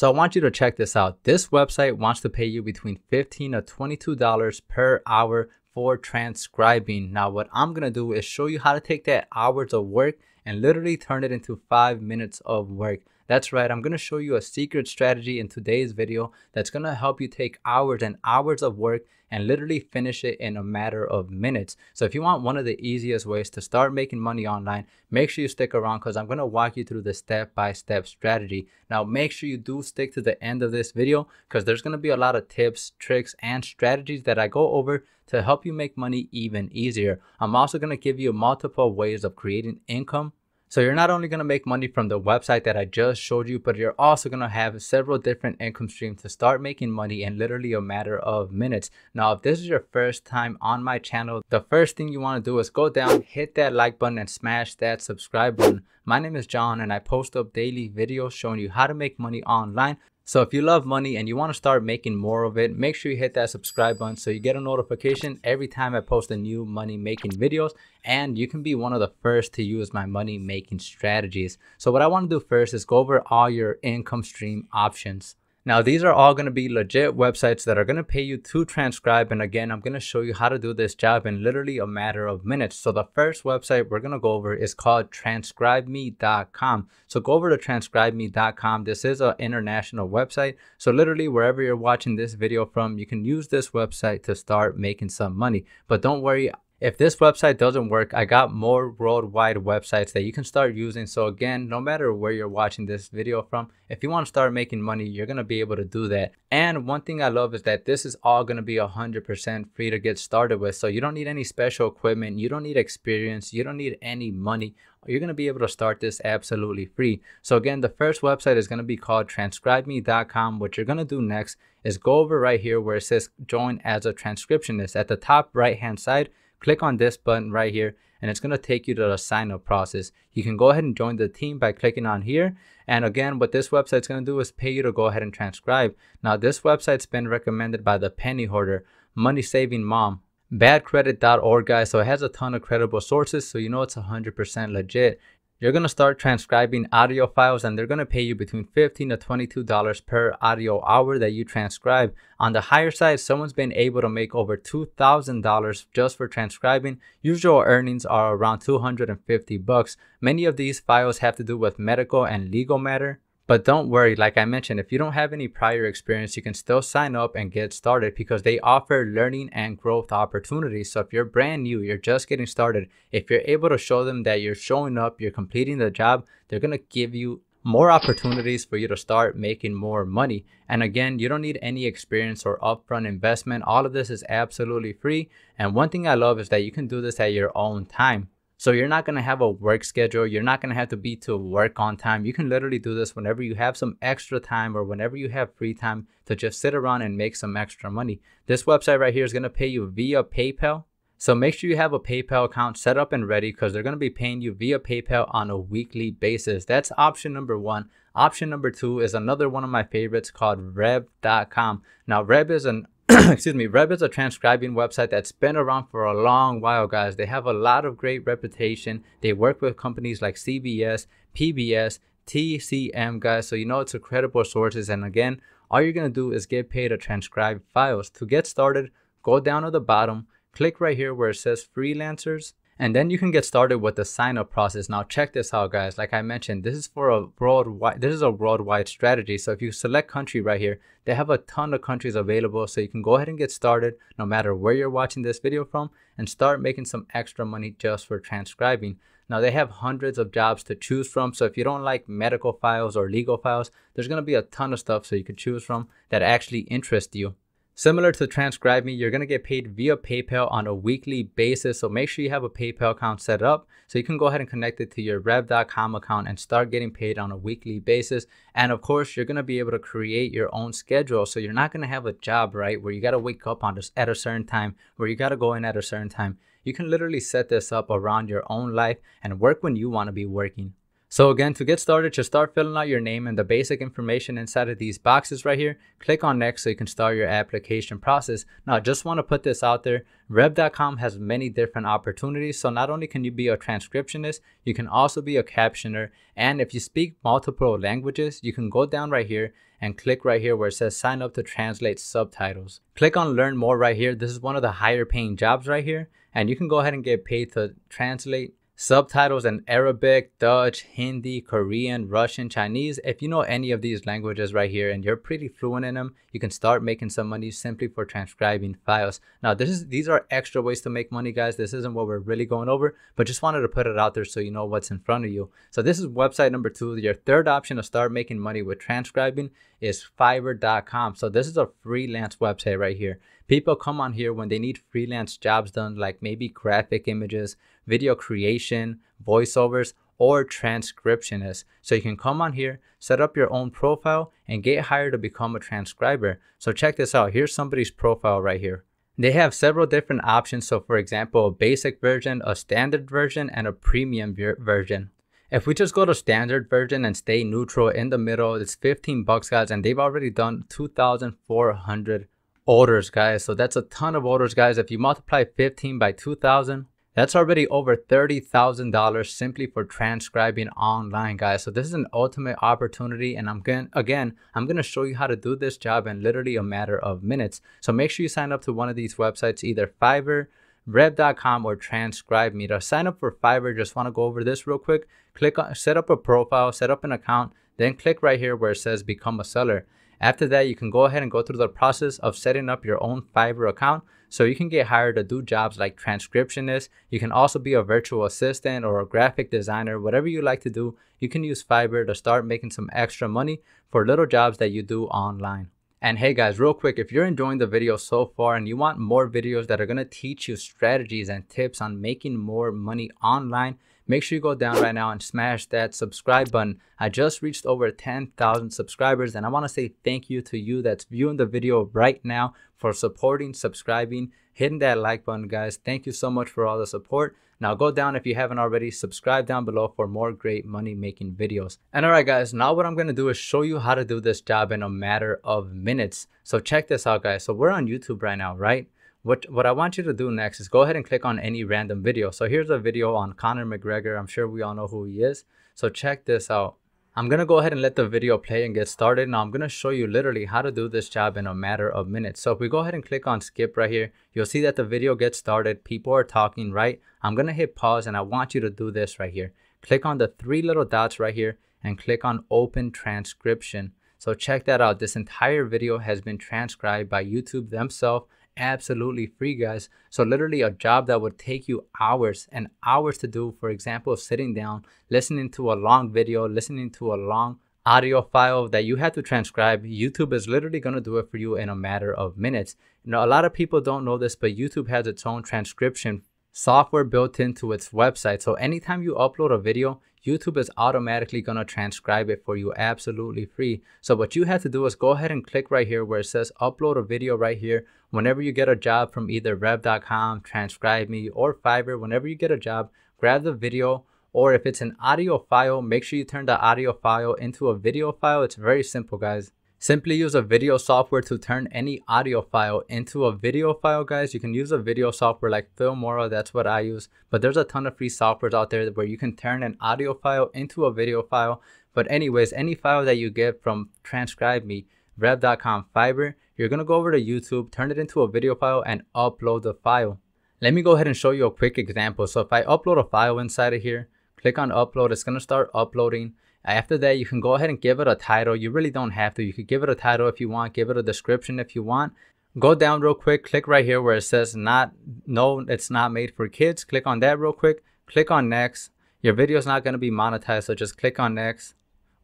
So I want you to check this out. This website wants to pay you between $15 to $22 per hour for transcribing. Now what I'm going to do is show you how to take that hours of work and literally turn it into five minutes of work. That's right, I'm gonna show you a secret strategy in today's video that's gonna help you take hours and hours of work and literally finish it in a matter of minutes. So if you want one of the easiest ways to start making money online, make sure you stick around because I'm going to walk you through the step-by-step strategy. Now, make sure you do stick to the end of this video because there's going to be a lot of tips, tricks, and strategies that I go over to help you make money even easier. I'm also going to give you multiple ways of creating income so you're not only going to make money from the website that I just showed you, but you're also going to have several different income streams to start making money in literally a matter of minutes. Now, if this is your first time on my channel, the first thing you want to do is go down, hit that like button and smash that subscribe button. My name is John and I post up daily videos showing you how to make money online so if you love money and you want to start making more of it, make sure you hit that subscribe button so you get a notification every time I post a new money making videos and you can be one of the first to use my money making strategies. So what I want to do first is go over all your income stream options. Now, these are all going to be legit websites that are going to pay you to transcribe. And again, I'm going to show you how to do this job in literally a matter of minutes. So the first website we're going to go over is called transcribeme.com. So go over to transcribeme.com. This is an international website. So literally wherever you're watching this video from, you can use this website to start making some money. But don't worry, if this website doesn't work, I got more worldwide websites that you can start using. So again, no matter where you're watching this video from, if you want to start making money, you're going to be able to do that. And one thing I love is that this is all going to be 100% free to get started with. So you don't need any special equipment. You don't need experience. You don't need any money. You're going to be able to start this absolutely free. So again, the first website is going to be called transcribeme.com. What you're going to do next is go over right here where it says join as a transcriptionist. At the top right hand side, click on this button right here and it's going to take you to the sign up process. You can go ahead and join the team by clicking on here. And again, what this website's going to do is pay you to go ahead and transcribe. Now, this website's been recommended by the penny hoarder, money saving mom, badcredit.org guys so it has a ton of credible sources so you know it's 100% legit you're going to start transcribing audio files and they're going to pay you between $15 to $22 per audio hour that you transcribe. On the higher side, someone's been able to make over $2,000 just for transcribing. Usual earnings are around 250 bucks. Many of these files have to do with medical and legal matter but don't worry, like I mentioned, if you don't have any prior experience, you can still sign up and get started because they offer learning and growth opportunities. So if you're brand new, you're just getting started, if you're able to show them that you're showing up, you're completing the job, they're going to give you more opportunities for you to start making more money. And again, you don't need any experience or upfront investment. All of this is absolutely free. And one thing I love is that you can do this at your own time. So you're not gonna have a work schedule. You're not gonna have to be to work on time. You can literally do this whenever you have some extra time or whenever you have free time to just sit around and make some extra money. This website right here is gonna pay you via PayPal. So make sure you have a PayPal account set up and ready because they're going to be paying you via PayPal on a weekly basis. That's option number one. Option number two is another one of my favorites called Rev.com. Now, Rev is an excuse me, Revit's a transcribing website that's been around for a long while, guys. They have a lot of great reputation. They work with companies like CBS, PBS, TCM, guys. So you know it's a credible sources. And again, all you're gonna do is get paid to transcribe files. To get started, go down to the bottom, click right here where it says freelancers, and then you can get started with the sign up process. Now check this out guys. Like I mentioned, this is for a worldwide, this is a worldwide strategy. So if you select country right here, they have a ton of countries available. So you can go ahead and get started no matter where you're watching this video from and start making some extra money just for transcribing. Now they have hundreds of jobs to choose from. So if you don't like medical files or legal files, there's going to be a ton of stuff so you can choose from that actually interest you. Similar to Transcribe Me, you're going to get paid via PayPal on a weekly basis. So make sure you have a PayPal account set up so you can go ahead and connect it to your rev.com account and start getting paid on a weekly basis. And of course, you're going to be able to create your own schedule. So you're not going to have a job, right, where you got to wake up on this at a certain time, where you got to go in at a certain time. You can literally set this up around your own life and work when you want to be working so again, to get started, just start filling out your name and the basic information inside of these boxes right here. Click on next so you can start your application process. Now, I just want to put this out there. Rev.com has many different opportunities. So not only can you be a transcriptionist, you can also be a captioner. And if you speak multiple languages, you can go down right here and click right here where it says sign up to translate subtitles. Click on learn more right here. This is one of the higher paying jobs right here. And you can go ahead and get paid to translate subtitles in Arabic, Dutch, Hindi, Korean, Russian, Chinese. If you know any of these languages right here and you're pretty fluent in them, you can start making some money simply for transcribing files. Now, this is these are extra ways to make money, guys. This isn't what we're really going over, but just wanted to put it out there so you know what's in front of you. So this is website number two. Your third option to start making money with transcribing is Fiverr.com. So this is a freelance website right here. People come on here when they need freelance jobs done, like maybe graphic images, video creation, voiceovers, or transcriptionists. So you can come on here, set up your own profile, and get hired to become a transcriber. So check this out. Here's somebody's profile right here. They have several different options. So for example, a basic version, a standard version, and a premium version. If we just go to standard version and stay neutral in the middle, it's 15 bucks guys, and they've already done 2,400 orders, guys. So that's a ton of orders, guys. If you multiply 15 by 2,000, that's already over $30,000 simply for transcribing online, guys. So this is an ultimate opportunity. And I'm going again, I'm going to show you how to do this job in literally a matter of minutes. So make sure you sign up to one of these websites, either Fiverr, Rev.com or transcribe me to sign up for Fiverr. Just want to go over this real quick. Click on set up a profile, set up an account, then click right here where it says become a seller. After that, you can go ahead and go through the process of setting up your own Fiverr account so you can get hired to do jobs like transcriptionist. You can also be a virtual assistant or a graphic designer, whatever you like to do. You can use Fiverr to start making some extra money for little jobs that you do online. And hey guys, real quick, if you're enjoying the video so far and you want more videos that are gonna teach you strategies and tips on making more money online, Make sure you go down right now and smash that subscribe button. I just reached over 10,000 subscribers and I want to say thank you to you that's viewing the video right now for supporting, subscribing, hitting that like button, guys. Thank you so much for all the support. Now go down if you haven't already, subscribe down below for more great money making videos. And alright guys, now what I'm going to do is show you how to do this job in a matter of minutes. So check this out guys. So we're on YouTube right now, right? What, what I want you to do next is go ahead and click on any random video. So here's a video on Conor McGregor. I'm sure we all know who he is. So check this out. I'm going to go ahead and let the video play and get started. Now I'm going to show you literally how to do this job in a matter of minutes. So if we go ahead and click on skip right here, you'll see that the video gets started. People are talking, right? I'm going to hit pause and I want you to do this right here. Click on the three little dots right here and click on open transcription. So check that out. This entire video has been transcribed by YouTube themselves absolutely free, guys. So literally a job that would take you hours and hours to do, for example, sitting down, listening to a long video, listening to a long audio file that you had to transcribe, YouTube is literally going to do it for you in a matter of minutes. You know, a lot of people don't know this, but YouTube has its own transcription software built into its website. So anytime you upload a video, YouTube is automatically going to transcribe it for you absolutely free. So what you have to do is go ahead and click right here where it says upload a video right here. Whenever you get a job from either rev.com, transcribe me or Fiverr, whenever you get a job, grab the video or if it's an audio file, make sure you turn the audio file into a video file. It's very simple guys. Simply use a video software to turn any audio file into a video file, guys. You can use a video software like Filmora, that's what I use. But there's a ton of free softwares out there where you can turn an audio file into a video file. But anyways, any file that you get from Transcribe Me, Rev.com, Fiber, you're gonna go over to YouTube, turn it into a video file and upload the file. Let me go ahead and show you a quick example. So if I upload a file inside of here, click on upload, it's gonna start uploading. After that, you can go ahead and give it a title. You really don't have to. You could give it a title if you want, give it a description if you want. Go down real quick, click right here where it says not, no, it's not made for kids. Click on that real quick, click on next. Your video is not going to be monetized, so just click on next.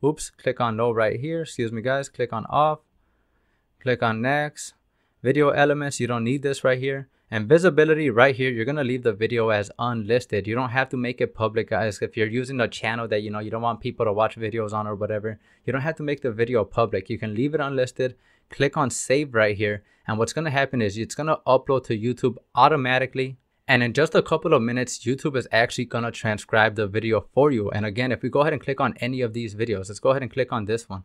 Oops, click on no right here. Excuse me guys, click on off, click on next. Video elements, you don't need this right here. And visibility right here, you're gonna leave the video as unlisted. You don't have to make it public guys. If you're using a channel that you know you don't want people to watch videos on or whatever, you don't have to make the video public. You can leave it unlisted, click on save right here. And what's gonna happen is it's gonna upload to YouTube automatically. And in just a couple of minutes, YouTube is actually gonna transcribe the video for you. And again, if we go ahead and click on any of these videos, let's go ahead and click on this one.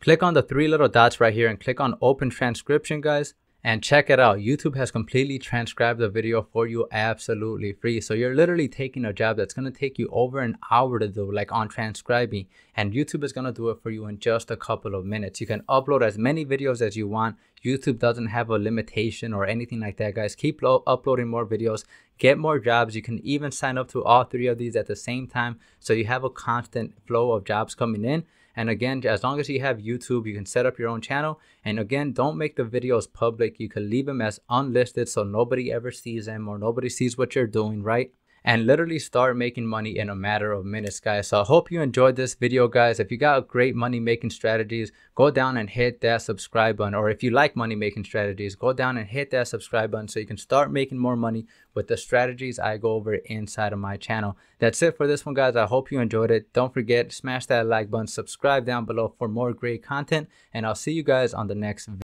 Click on the three little dots right here and click on open transcription guys and check it out. YouTube has completely transcribed the video for you absolutely free. So you're literally taking a job that's going to take you over an hour to do like on transcribing and YouTube is going to do it for you in just a couple of minutes. You can upload as many videos as you want. YouTube doesn't have a limitation or anything like that guys. Keep uploading more videos, get more jobs. You can even sign up to all three of these at the same time. So you have a constant flow of jobs coming in and again, as long as you have YouTube, you can set up your own channel. And again, don't make the videos public. You can leave them as unlisted so nobody ever sees them or nobody sees what you're doing, right? and literally start making money in a matter of minutes guys so i hope you enjoyed this video guys if you got great money making strategies go down and hit that subscribe button or if you like money making strategies go down and hit that subscribe button so you can start making more money with the strategies i go over inside of my channel that's it for this one guys i hope you enjoyed it don't forget smash that like button subscribe down below for more great content and i'll see you guys on the next video